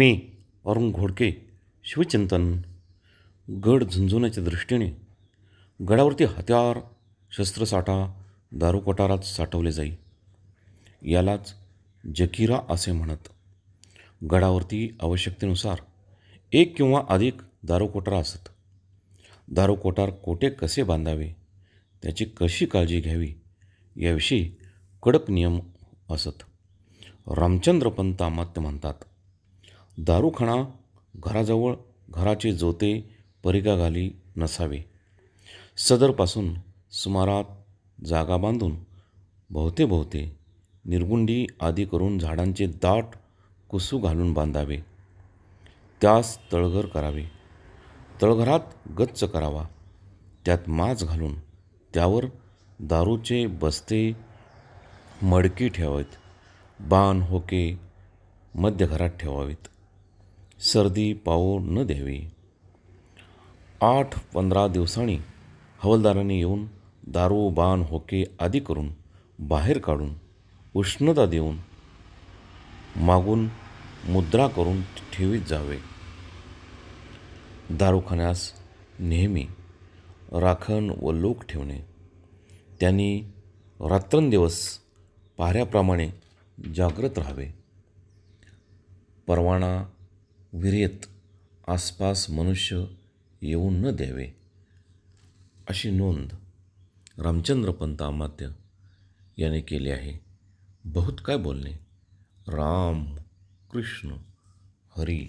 मी अरुण घोडके शिवचिंतन गड झुंजवण्याच्या दृष्टीने गडावरती हत्यार शस्त्रसाठा दारू कोठारात साठवले जाई यालाच जकिरा असे म्हणत गडावरती आवश्यकतेनुसार एक किंवा अधिक दारू कोटारा असत दारू कोठार कोटे कसे बांधावे त्याची कशी काळजी घ्यावी याविषयी कडक नियम असत रामचंद्रपंत तामात्य म्हणतात दारूखाना घराजवळ घराचे जोते घाली नसावे सदरपासून सुमारात जागा बांधून भोवतेभोवते निर्गुंडी आदी करून झाडांचे दाट कुसू घालून बांधावे त्यास तळघर करावे तळघरात गच्च करावा त्यात माज घालून त्यावर दारूचे बस्ते मडकी ठेवावेत बाण होके मध्य घरात ठेवावेत सर्दी पाऊ न द्यावी आठ पंधरा दिवसांनी हवलदारांनी येऊन दारू बाण होके आदी करून बाहेर काढून उष्णता देऊन मागून मुद्रा करून ठेवीत जावे दारूखान्यास नेहमी राखण व लोक ठेवणे त्यांनी रात्रंदिवस पाऱ्याप्रमाणे जागृत राहावे परवाना विरेत आसपास मनुष्य येऊ न द्यावे अशी नोंद रामचंद्र पंत याने केली आहे बहुत काय बोलणे राम कृष्ण हरी